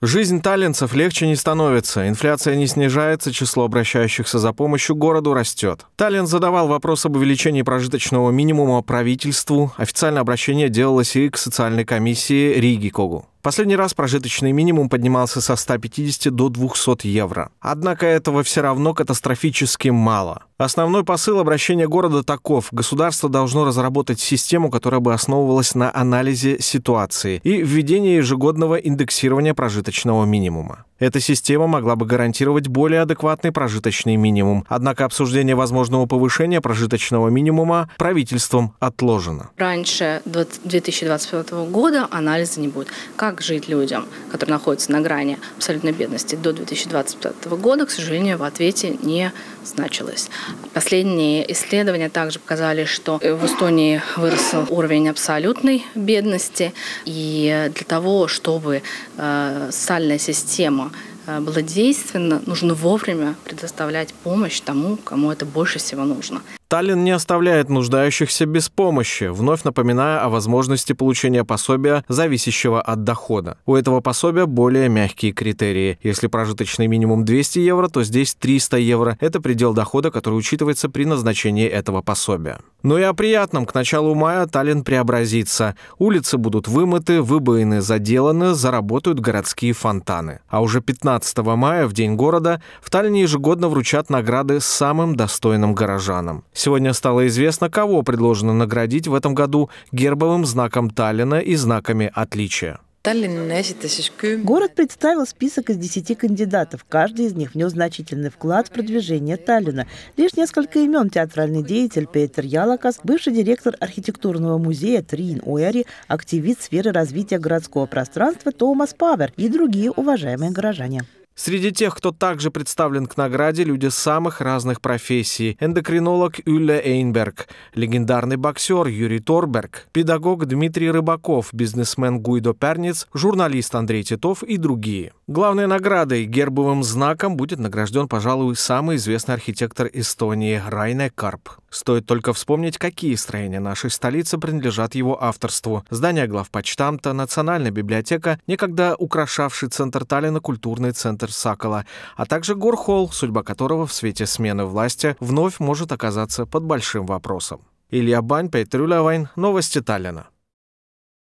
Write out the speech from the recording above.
Жизнь таллинцев легче не становится, инфляция не снижается, число обращающихся за помощью городу растет. Таллин задавал вопрос об увеличении прожиточного минимума правительству, официальное обращение делалось и к социальной комиссии Риги Когу. Последний раз прожиточный минимум поднимался со 150 до 200 евро. Однако этого все равно катастрофически мало. Основной посыл обращения города таков. Государство должно разработать систему, которая бы основывалась на анализе ситуации и введении ежегодного индексирования прожиточного минимума. Эта система могла бы гарантировать более адекватный прожиточный минимум. Однако обсуждение возможного повышения прожиточного минимума правительством отложено. Раньше 2025 года анализа не будет. Как как жить людям, которые находятся на грани абсолютной бедности до 2025 года, к сожалению, в ответе не значилось. Последние исследования также показали, что в Эстонии вырос уровень абсолютной бедности, и для того, чтобы э, социальная система э, было действенно, нужно вовремя предоставлять помощь тому, кому это больше всего нужно. Таллин не оставляет нуждающихся без помощи, вновь напоминая о возможности получения пособия, зависящего от дохода. У этого пособия более мягкие критерии. Если прожиточный минимум 200 евро, то здесь 300 евро. Это предел дохода, который учитывается при назначении этого пособия. Но ну и о приятном. К началу мая Таллин преобразится. Улицы будут вымыты, выбоины заделаны, заработают городские фонтаны. А уже 15 мая, в День города, в Таллине ежегодно вручат награды самым достойным горожанам. Сегодня стало известно, кого предложено наградить в этом году гербовым знаком Таллина и знаками отличия. Город представил список из 10 кандидатов. Каждый из них внес значительный вклад в продвижение Таллина. Лишь несколько имен театральный деятель Петер Ялакас, бывший директор архитектурного музея Трин Уэри, активист сферы развития городского пространства Томас Павер и другие уважаемые горожане. Среди тех, кто также представлен к награде, люди самых разных профессий. Эндокринолог Юля Эйнберг, легендарный боксер Юрий Торберг, педагог Дмитрий Рыбаков, бизнесмен Гуйдо Перниц, журналист Андрей Титов и другие. Главной наградой, гербовым знаком, будет награжден, пожалуй, самый известный архитектор Эстонии Райне Карп. Стоит только вспомнить, какие строения нашей столицы принадлежат его авторству. Здание главпочтамта, Национальная библиотека, некогда украшавший центр Таллина культурный центр Сакала, а также Горхолл, судьба которого в свете смены власти вновь может оказаться под большим вопросом. Илья Бань, Петрюлявайн, Новости Таллина.